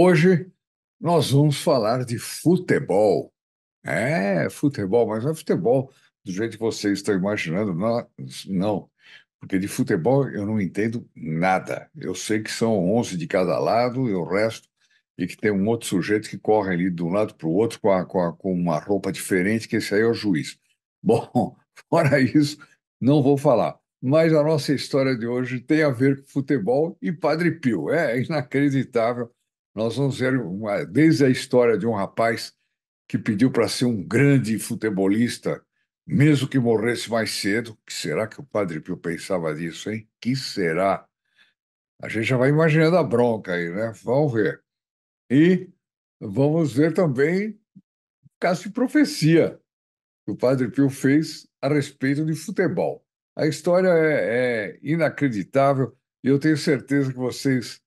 Hoje nós vamos falar de futebol. É, futebol, mas não é futebol do jeito que vocês estão imaginando. Não, não, porque de futebol eu não entendo nada. Eu sei que são 11 de cada lado e o resto, e que tem um outro sujeito que corre ali de um lado para o outro com, a, com, a, com uma roupa diferente, que esse aí é o juiz. Bom, fora isso, não vou falar. Mas a nossa história de hoje tem a ver com futebol e Padre Pio. É inacreditável nós vamos ver uma, desde a história de um rapaz que pediu para ser um grande futebolista, mesmo que morresse mais cedo. Que será que o Padre Pio pensava disso, hein? Que será? A gente já vai imaginando a bronca aí, né? Vamos ver. E vamos ver também o caso de profecia que o Padre Pio fez a respeito de futebol. A história é, é inacreditável e eu tenho certeza que vocês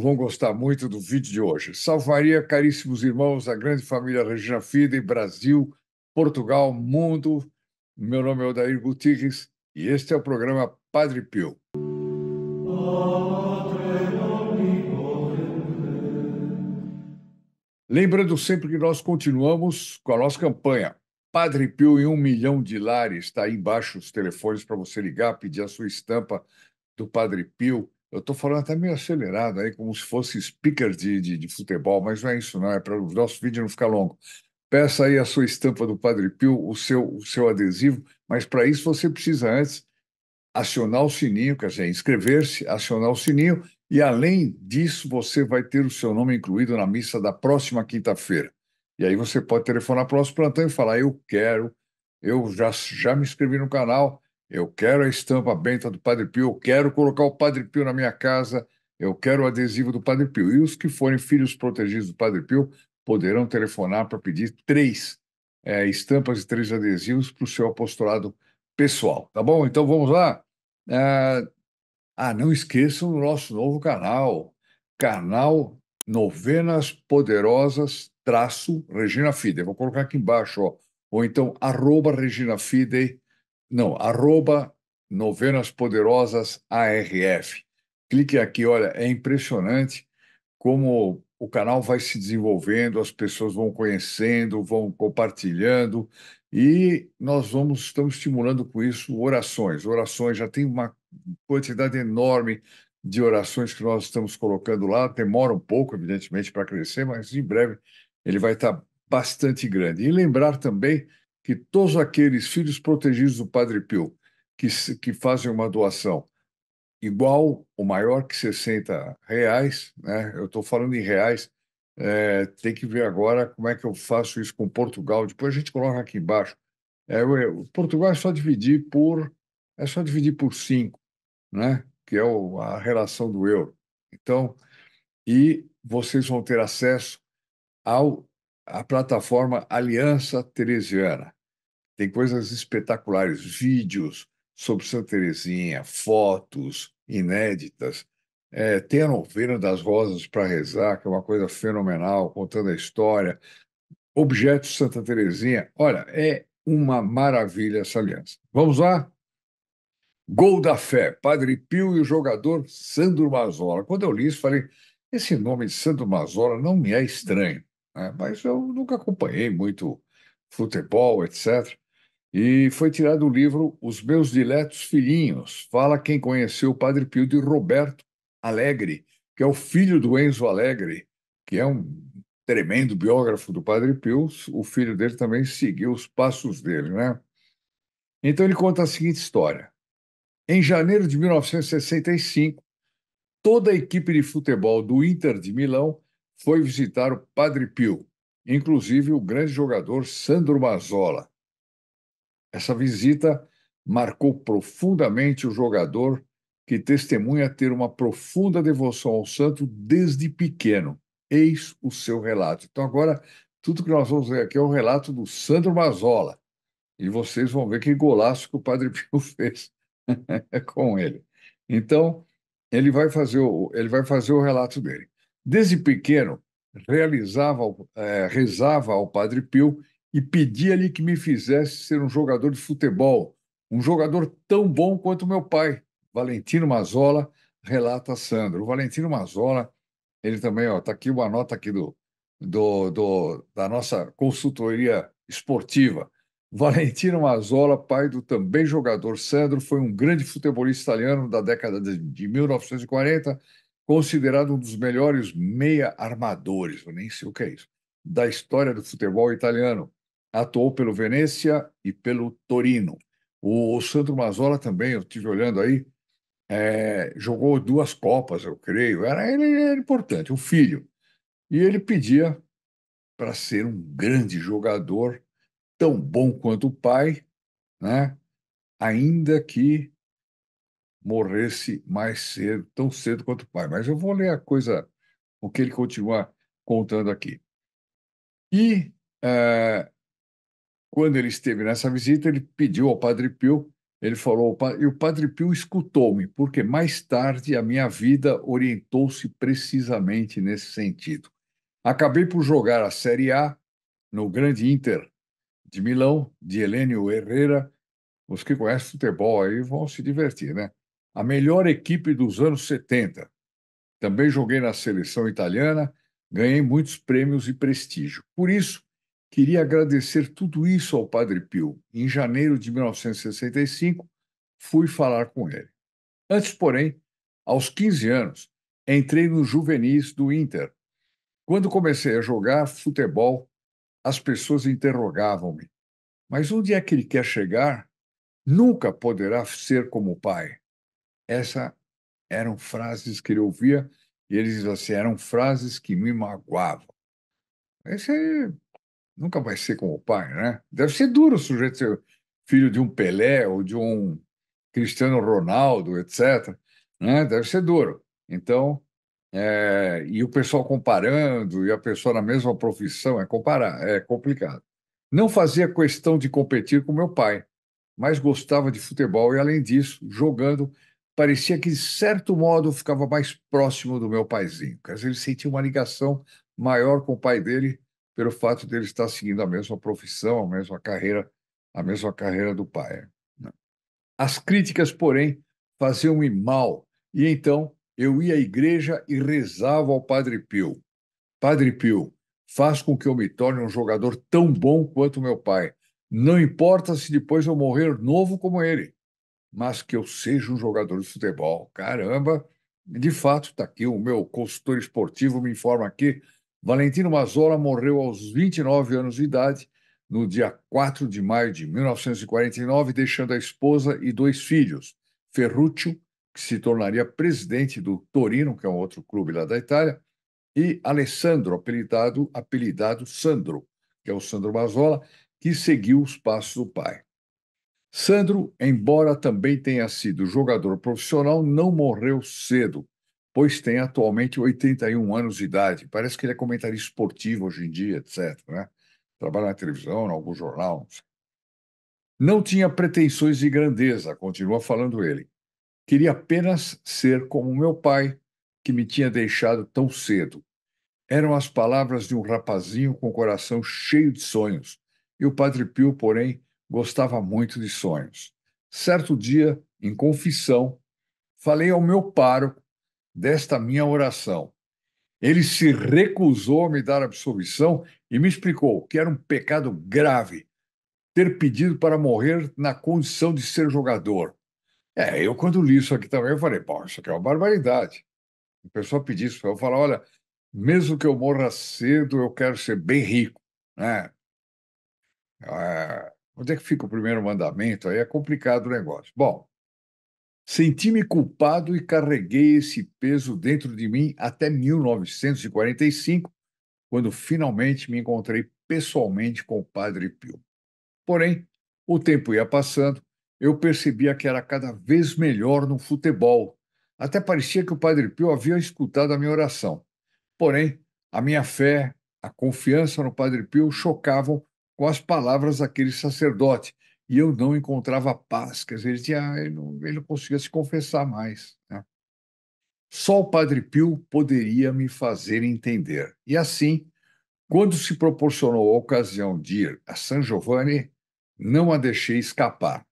vão gostar muito do vídeo de hoje. Salvaria, caríssimos irmãos, a grande família Regina em Brasil, Portugal, mundo. Meu nome é Odair Gutierrez e este é o programa Padre Pio. Lembrando sempre que nós continuamos com a nossa campanha. Padre Pio em um milhão de lares. Está aí embaixo os telefones para você ligar, pedir a sua estampa do Padre Pio eu estou falando até meio acelerado aí, como se fosse speaker de, de, de futebol, mas não é isso não, é para o nosso vídeo não ficar longo. Peça aí a sua estampa do Padre Pio, o seu, o seu adesivo, mas para isso você precisa antes acionar o sininho, quer dizer, inscrever-se, acionar o sininho, e além disso você vai ter o seu nome incluído na missa da próxima quinta-feira. E aí você pode telefonar para o nosso plantão e falar, eu quero, eu já, já me inscrevi no canal, eu quero a estampa benta do Padre Pio, eu quero colocar o Padre Pio na minha casa, eu quero o adesivo do Padre Pio. E os que forem filhos protegidos do Padre Pio poderão telefonar para pedir três é, estampas e três adesivos para o seu apostolado pessoal. Tá bom? Então vamos lá. É, ah, não esqueçam o nosso novo canal, canal Novenas Poderosas traço Regina Fidei. Vou colocar aqui embaixo, ó. Ou então, arroba Regina Fidei. Não, arroba Novenas Poderosas ARF. Clique aqui, olha, é impressionante como o canal vai se desenvolvendo, as pessoas vão conhecendo, vão compartilhando e nós vamos estamos estimulando com isso orações. Orações já tem uma quantidade enorme de orações que nós estamos colocando lá. Demora um pouco, evidentemente, para crescer, mas em breve ele vai estar bastante grande. E lembrar também que todos aqueles filhos protegidos do Padre Pio que, que fazem uma doação igual ou maior que 60 reais, né? eu estou falando em reais, é, tem que ver agora como é que eu faço isso com Portugal, depois a gente coloca aqui embaixo. É, eu, é, Portugal é só dividir por é só dividir por 5, né? que é o, a relação do euro. Então, e vocês vão ter acesso ao, à plataforma Aliança Teresiana. Tem coisas espetaculares, vídeos sobre Santa Teresinha, fotos inéditas. É, tem a novena das rosas para rezar, que é uma coisa fenomenal, contando a história. Objetos Santa Teresinha. Olha, é uma maravilha essa aliança. Vamos lá? Gol da Fé, Padre Pio e o jogador Sandro Mazola. Quando eu li isso, falei, esse nome de Sandro Mazola não me é estranho, né? mas eu nunca acompanhei muito futebol, etc. E foi tirado o livro Os Meus Diletos Filhinhos. Fala quem conheceu o Padre Pio de Roberto Alegre, que é o filho do Enzo Alegre, que é um tremendo biógrafo do Padre Pio. O filho dele também seguiu os passos dele, né? Então ele conta a seguinte história. Em janeiro de 1965, toda a equipe de futebol do Inter de Milão foi visitar o Padre Pio, inclusive o grande jogador Sandro Mazzola. Essa visita marcou profundamente o jogador, que testemunha ter uma profunda devoção ao santo desde pequeno. Eis o seu relato. Então, agora, tudo que nós vamos ver aqui é o relato do Sandro Mazola. E vocês vão ver que golaço que o Padre Pio fez com ele. Então, ele vai fazer o, ele vai fazer o relato dele. Desde pequeno, realizava, é, rezava ao Padre Pio e pedi ali que me fizesse ser um jogador de futebol, um jogador tão bom quanto meu pai. Valentino Mazola relata Sandro. O Valentino Mazola, ele também, ó, tá aqui uma nota aqui do, do, do da nossa consultoria esportiva. Valentino Mazzola, pai do também jogador Sandro, foi um grande futebolista italiano da década de 1940, considerado um dos melhores meia armadores, eu nem sei o que é isso, da história do futebol italiano atuou pelo Venezia e pelo Torino. O Sandro Mazzola também, eu estive olhando aí, é, jogou duas Copas, eu creio. Era, ele era é importante, um filho. E ele pedia para ser um grande jogador, tão bom quanto o pai, né? ainda que morresse mais cedo, tão cedo quanto o pai. Mas eu vou ler a coisa, o que ele continua contando aqui. E é, quando ele esteve nessa visita, ele pediu ao Padre Pio, ele falou, e o Padre Pio escutou-me, porque mais tarde a minha vida orientou-se precisamente nesse sentido. Acabei por jogar a Série A no Grande Inter de Milão, de Helênio Herrera. Os que conhecem futebol aí vão se divertir, né? A melhor equipe dos anos 70. Também joguei na seleção italiana, ganhei muitos prêmios e prestígio. Por isso, queria agradecer tudo isso ao Padre Pio. Em janeiro de 1965, fui falar com ele. Antes, porém, aos 15 anos, entrei nos juvenis do Inter. Quando comecei a jogar futebol, as pessoas interrogavam-me: mas onde é que ele quer chegar? Nunca poderá ser como o pai. Essas eram frases que ele ouvia e eles assim, eram frases que me magoavam. Esse é nunca vai ser como o pai, né? Deve ser duro o sujeito ser filho de um Pelé ou de um Cristiano Ronaldo, etc. Né? Deve ser duro. Então, é... e o pessoal comparando, e a pessoa na mesma profissão, é comparar, é complicado. Não fazia questão de competir com meu pai, mas gostava de futebol e, além disso, jogando, parecia que, de certo modo, ficava mais próximo do meu paizinho. Quer dizer, ele sentia uma ligação maior com o pai dele pelo fato dele estar seguindo a mesma profissão, a mesma carreira, a mesma carreira do pai. Né. As críticas, porém, faziam-me mal, e então eu ia à igreja e rezava ao Padre Pio. Padre Pio, faz com que eu me torne um jogador tão bom quanto meu pai. Não importa se depois eu morrer novo como ele, mas que eu seja um jogador de futebol. Caramba, de fato, está aqui o meu consultor esportivo me informa aqui Valentino Mazzola morreu aos 29 anos de idade no dia 4 de maio de 1949, deixando a esposa e dois filhos, Ferruccio, que se tornaria presidente do Torino, que é um outro clube lá da Itália, e Alessandro, apelidado, apelidado Sandro, que é o Sandro Mazzola, que seguiu os passos do pai. Sandro, embora também tenha sido jogador profissional, não morreu cedo pois tem atualmente 81 anos de idade. Parece que ele é comentarista esportivo hoje em dia, etc. Né? Trabalha na televisão, em algum jornal. Não tinha pretensões de grandeza, continua falando ele. Queria apenas ser como meu pai, que me tinha deixado tão cedo. Eram as palavras de um rapazinho com o coração cheio de sonhos. E o Padre Pio, porém, gostava muito de sonhos. Certo dia, em confissão, falei ao meu pároco desta minha oração. Ele se recusou a me dar absolvição e me explicou que era um pecado grave ter pedido para morrer na condição de ser jogador. É, eu quando li isso aqui também, eu falei, pô, isso aqui é uma barbaridade. O pessoal pediu isso, eu falo, olha, mesmo que eu morra cedo, eu quero ser bem rico, né? É, onde é que fica o primeiro mandamento? Aí é complicado o negócio. Bom, Senti-me culpado e carreguei esse peso dentro de mim até 1945, quando finalmente me encontrei pessoalmente com o Padre Pio. Porém, o tempo ia passando, eu percebia que era cada vez melhor no futebol. Até parecia que o Padre Pio havia escutado a minha oração. Porém, a minha fé, a confiança no Padre Pio chocavam com as palavras daquele sacerdote e eu não encontrava paz. Quer dizer, ele, tinha, ele, não, ele não conseguia se confessar mais. Né? Só o Padre Pio poderia me fazer entender. E assim, quando se proporcionou a ocasião de ir a San Giovanni, não a deixei escapar.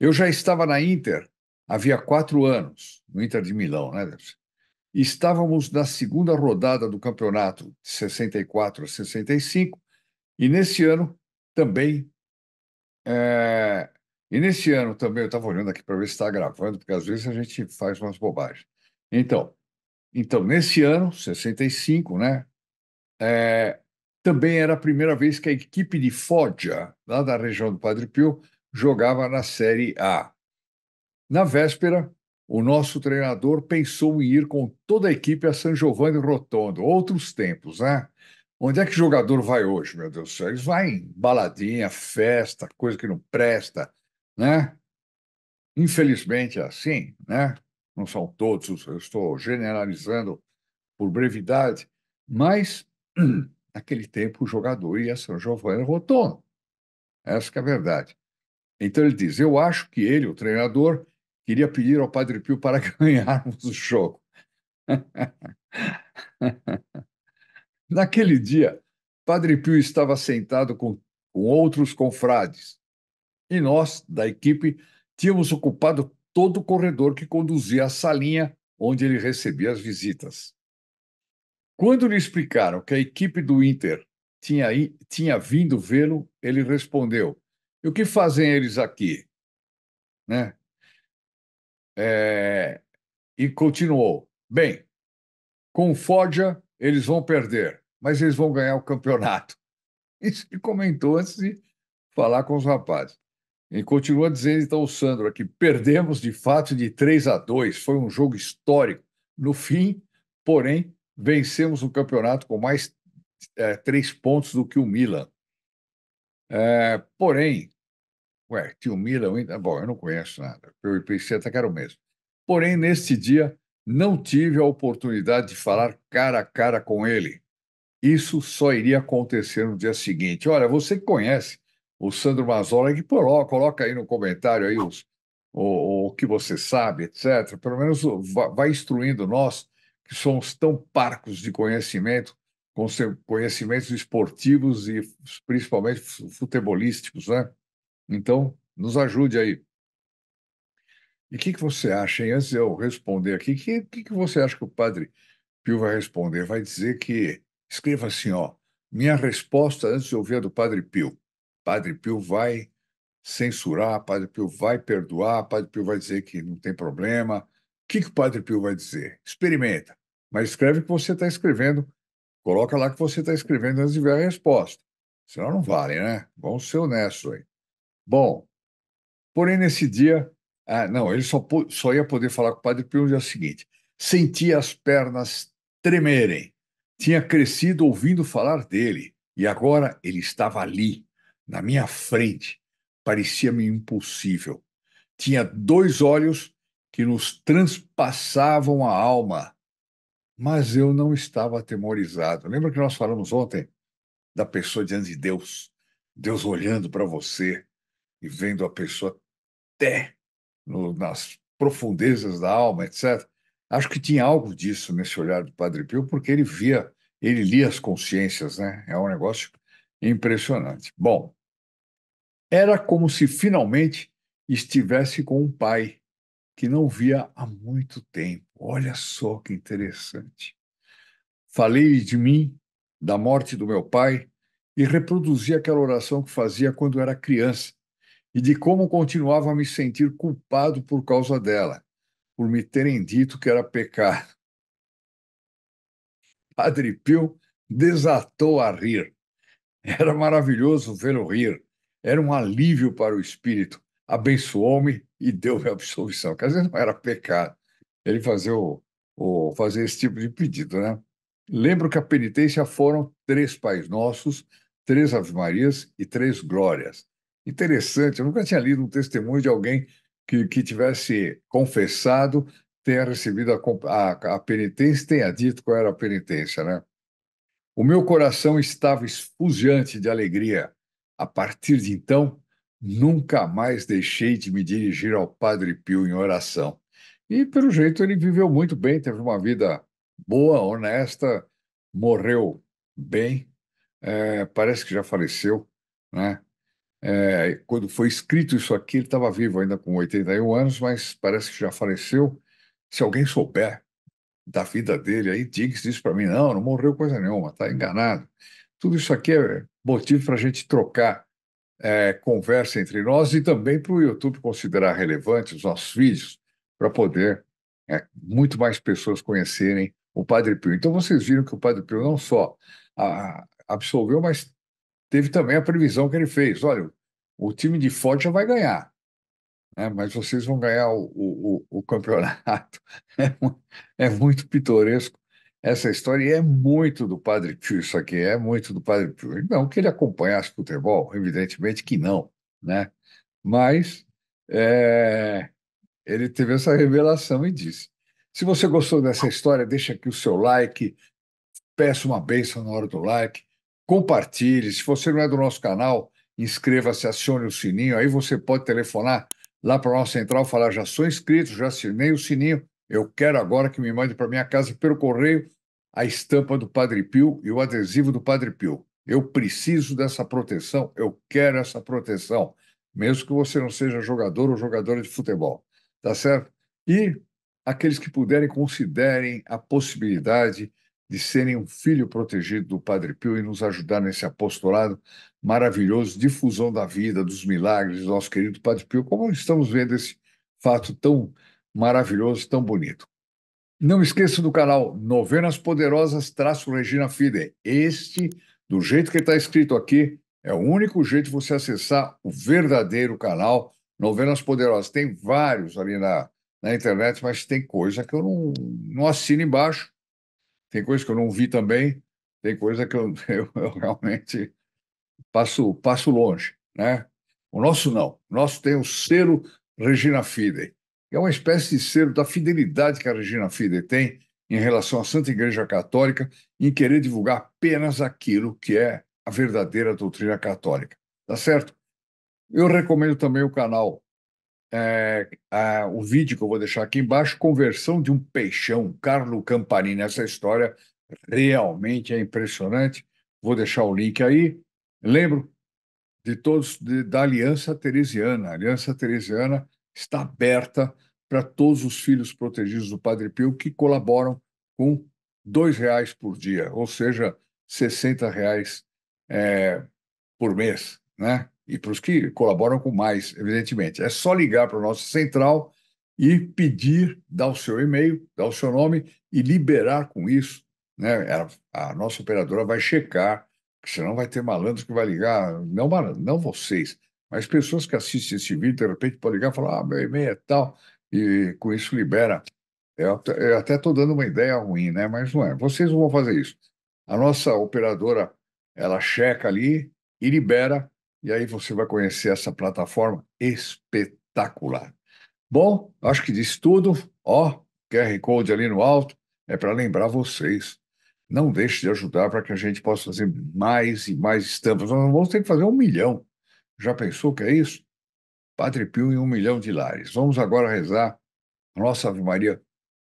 Eu já estava na Inter havia quatro anos, no Inter de Milão, né? Estávamos na segunda rodada do campeonato de 64 a 65, e nesse ano também é... E nesse ano também, eu estava olhando aqui para ver se está gravando, porque às vezes a gente faz umas bobagens. Então, então nesse ano, 65, né? É... Também era a primeira vez que a equipe de Foggia, lá da região do Padre Pio, jogava na Série A. Na véspera, o nosso treinador pensou em ir com toda a equipe a San Giovanni Rotondo, outros tempos, né? Onde é que o jogador vai hoje, meu Deus do céu? Eles vão em baladinha, festa, coisa que não presta, né? Infelizmente é assim, né? Não são todos, eu estou generalizando por brevidade, mas naquele tempo o jogador ia São Giovanni Rotondo. Essa é a verdade. Então ele diz: Eu acho que ele, o treinador, queria pedir ao Padre Pio para ganharmos o jogo. Naquele dia, Padre Pio estava sentado com, com outros confrades e nós, da equipe, tínhamos ocupado todo o corredor que conduzia à salinha onde ele recebia as visitas. Quando lhe explicaram que a equipe do Inter tinha, tinha vindo vê-lo, ele respondeu: E o que fazem eles aqui? Né? É, e continuou: Bem, com Foggia eles vão perder, mas eles vão ganhar o campeonato. Isso ele comentou antes de falar com os rapazes. E continua dizendo, então, o Sandro aqui: perdemos de fato de 3 a 2. Foi um jogo histórico. No fim, porém, vencemos o campeonato com mais é, três pontos do que o Milan. É, porém, ué, tio Milan, bom, eu não conheço nada. Eu pensei até que era o mesmo. Porém, neste dia, não tive a oportunidade de falar cara a cara com ele. Isso só iria acontecer no dia seguinte. Olha, você que conhece o Sandro Mazola que coloca, coloca aí no comentário aí os, o, o que você sabe, etc. Pelo menos vai instruindo nós, que somos tão parcos de conhecimento, conhecimentos esportivos e principalmente futebolísticos, né? Então, nos ajude aí. E o que, que você acha, hein? Antes de eu responder aqui, o que, que, que você acha que o padre Pio vai responder? Vai dizer que, escreva assim, ó, minha resposta antes de ouvir a do padre Pio. Padre Pio vai censurar, Padre Pio vai perdoar, Padre Pio vai dizer que não tem problema. O que, que o Padre Pio vai dizer? Experimenta, mas escreve o que você está escrevendo, coloca lá que você está escrevendo antes de ver a resposta. Senão não vale, né? Vamos ser honestos aí. Bom, porém nesse dia ah, não, ele só, só ia poder falar com o Padre Pio no dia seguinte. Sentia as pernas tremerem. Tinha crescido ouvindo falar dele. E agora ele estava ali, na minha frente. Parecia-me impossível. Tinha dois olhos que nos transpassavam a alma. Mas eu não estava atemorizado. Lembra que nós falamos ontem da pessoa diante de Deus? Deus olhando para você e vendo a pessoa até no, nas profundezas da alma, etc. Acho que tinha algo disso nesse olhar do Padre Pio, porque ele via, ele lia as consciências, né? É um negócio impressionante. Bom, era como se finalmente estivesse com um pai que não via há muito tempo. Olha só que interessante. Falei de mim, da morte do meu pai, e reproduzi aquela oração que fazia quando era criança, e de como continuava a me sentir culpado por causa dela, por me terem dito que era pecado. Padre Pio desatou a rir. Era maravilhoso vê-lo rir. Era um alívio para o espírito. Abençoou-me e deu-me absolvição. Quer dizer, não era pecado ele fazer, o, o, fazer esse tipo de pedido, né? Lembro que a penitência foram três Pais Nossos, três Ave Marias e três Glórias interessante. Eu nunca tinha lido um testemunho de alguém que, que tivesse confessado, tenha recebido a, a, a penitência, tenha dito qual era a penitência, né? O meu coração estava esfuziante de alegria. A partir de então, nunca mais deixei de me dirigir ao Padre Pio em oração. E, pelo jeito, ele viveu muito bem, teve uma vida boa, honesta, morreu bem, é, parece que já faleceu, né? É, quando foi escrito isso aqui, ele estava vivo ainda com 81 anos, mas parece que já faleceu. Se alguém souber da vida dele aí, Diggs disse para mim: não, não morreu coisa nenhuma, está enganado. Tudo isso aqui é motivo para a gente trocar é, conversa entre nós e também para o YouTube considerar relevante os nossos vídeos, para poder é, muito mais pessoas conhecerem o Padre Pio. Então vocês viram que o Padre Pio não só a, ah, absolveu, mas teve também a previsão que ele fez. Olha, o time de forte já vai ganhar, né? mas vocês vão ganhar o, o, o campeonato. É, é muito pitoresco essa história e é muito do Padre Tio isso aqui, é muito do Padre Tio. Não que ele acompanhasse futebol, evidentemente que não, né? Mas é, ele teve essa revelação e disse. Se você gostou dessa história, deixa aqui o seu like, peço uma benção na hora do like, compartilhe. Se você não é do nosso canal, inscreva-se, acione o sininho. Aí você pode telefonar lá para a nossa central e falar: já sou inscrito, já assinei o sininho. Eu quero agora que me mande para minha casa pelo correio a estampa do Padre Pio e o adesivo do Padre Pio. Eu preciso dessa proteção, eu quero essa proteção, mesmo que você não seja jogador ou jogadora de futebol, tá certo? E aqueles que puderem, considerem a possibilidade de serem um filho protegido do Padre Pio e nos ajudar nesse apostolado maravilhoso, difusão da vida, dos milagres do nosso querido Padre Pio, como estamos vendo esse fato tão maravilhoso, tão bonito. Não esqueça do canal Novenas Poderosas traço Regina Fide. Este, do jeito que está escrito aqui, é o único jeito de você acessar o verdadeiro canal Novenas Poderosas. Tem vários ali na, na internet, mas tem coisa que eu não, não assino embaixo tem coisa que eu não vi também, tem coisa que eu, eu, eu realmente passo, passo longe. Né? O nosso não. O nosso tem o selo Regina Fidei. É uma espécie de selo da fidelidade que a Regina Fidei tem em relação à Santa Igreja Católica em querer divulgar apenas aquilo que é a verdadeira doutrina católica. Tá certo? Eu recomendo também o canal é, a, o vídeo que eu vou deixar aqui embaixo, conversão de um peixão, Carlo Campanini. Essa história realmente é impressionante. Vou deixar o link aí. Lembro de todos de, da Aliança Teresiana. A Aliança Teresiana está aberta para todos os filhos protegidos do Padre Pio que colaboram com dois reais por dia, ou seja, 60 reais é, por mês, né? e para os que colaboram com mais, evidentemente. É só ligar para o nosso central e pedir, dar o seu e-mail, dar o seu nome e liberar com isso. Né? A, a nossa operadora vai checar, senão vai ter malandros que vai ligar, não não vocês, mas pessoas que assistem esse vídeo, de repente, podem ligar e falar: ah, meu e-mail é tal, e com isso libera. Eu, eu até estou dando uma ideia ruim, né? mas não é. Vocês não vão fazer isso. A nossa operadora, ela checa ali e libera e aí você vai conhecer essa plataforma espetacular. Bom, acho que diz tudo. Ó, QR Code ali no alto é para lembrar vocês. Não deixe de ajudar para que a gente possa fazer mais e mais estampas. Nós vamos ter que fazer um milhão. Já pensou que é isso? Padre Pio em um milhão de lares. Vamos agora rezar a nossa Ave Maria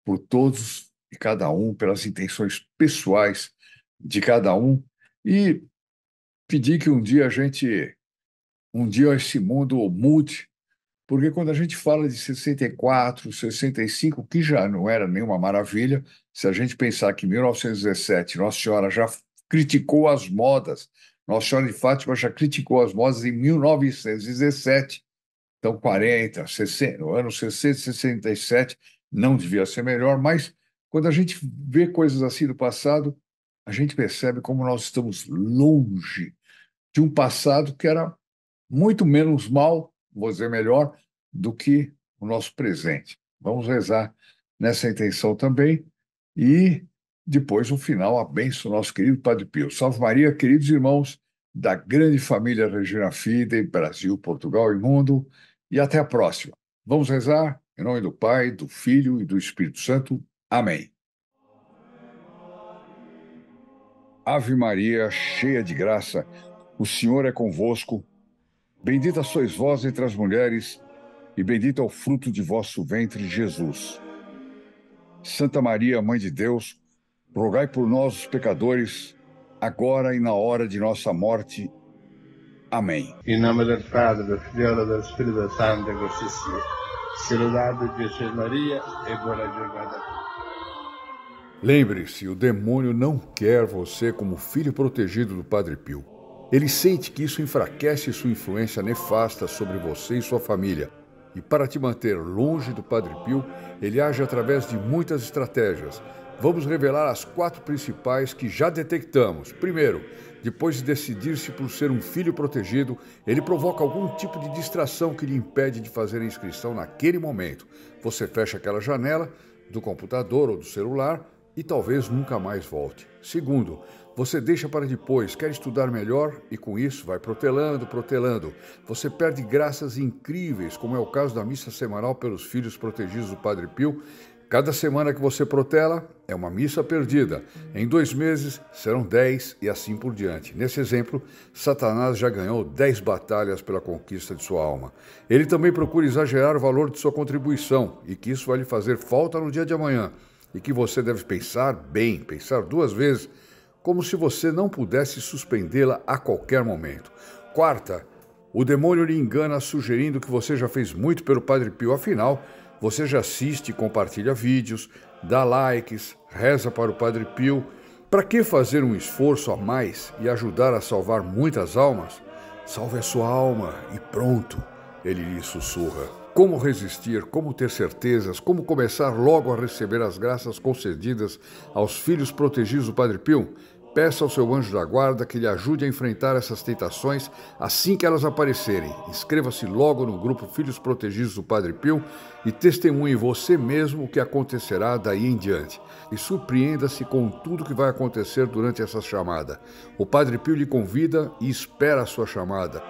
por todos e cada um, pelas intenções pessoais de cada um e pedir que um dia a gente um dia esse mundo mude, porque quando a gente fala de 64, 65, que já não era nenhuma maravilha, se a gente pensar que em 1917 Nossa Senhora já criticou as modas, Nossa Senhora de Fátima já criticou as modas em 1917, então 40, 60, o ano 60, 67 não devia ser melhor, mas quando a gente vê coisas assim do passado, a gente percebe como nós estamos longe de um passado que era muito menos mal, vou dizer melhor, do que o nosso presente. Vamos rezar nessa intenção também e depois, no final, a bênção do nosso querido Padre Pio. Salve Maria, queridos irmãos da grande família Regina Fide, Brasil, Portugal e mundo. E até a próxima. Vamos rezar em nome do Pai, do Filho e do Espírito Santo. Amém. Ave Maria, cheia de graça, o Senhor é convosco. Bendita sois vós entre as mulheres, e bendito é o fruto de vosso ventre, Jesus. Santa Maria, Mãe de Deus, rogai por nós, os pecadores, agora e na hora de nossa morte. Amém. Em nome do Padre, do Filho e do Espírito Santo, Gostissimo. Saudade de Jesus Maria e boa jornada. Lembre-se, o demônio não quer você como filho protegido do Padre Pio. Ele sente que isso enfraquece sua influência nefasta sobre você e sua família. E para te manter longe do Padre Pio, ele age através de muitas estratégias. Vamos revelar as quatro principais que já detectamos. Primeiro, depois de decidir-se por ser um filho protegido, ele provoca algum tipo de distração que lhe impede de fazer a inscrição naquele momento. Você fecha aquela janela do computador ou do celular e talvez nunca mais volte. Segundo, você deixa para depois, quer estudar melhor e com isso vai protelando, protelando. Você perde graças incríveis, como é o caso da missa semanal pelos filhos protegidos do Padre Pio. Cada semana que você protela é uma missa perdida. Em dois meses serão dez e assim por diante. Nesse exemplo, Satanás já ganhou dez batalhas pela conquista de sua alma. Ele também procura exagerar o valor de sua contribuição e que isso vai lhe fazer falta no dia de amanhã. E que você deve pensar bem, pensar duas vezes como se você não pudesse suspendê-la a qualquer momento. Quarta, o demônio lhe engana sugerindo que você já fez muito pelo Padre Pio, afinal, você já assiste, compartilha vídeos, dá likes, reza para o Padre Pio. Para que fazer um esforço a mais e ajudar a salvar muitas almas? Salve a sua alma e pronto, ele lhe sussurra. Como resistir, como ter certezas, como começar logo a receber as graças concedidas aos filhos protegidos do Padre Pio? Peça ao seu anjo da guarda que lhe ajude a enfrentar essas tentações assim que elas aparecerem. Inscreva-se logo no grupo Filhos Protegidos do Padre Pio e testemunhe você mesmo o que acontecerá daí em diante. E surpreenda-se com tudo o que vai acontecer durante essa chamada. O Padre Pio lhe convida e espera a sua chamada.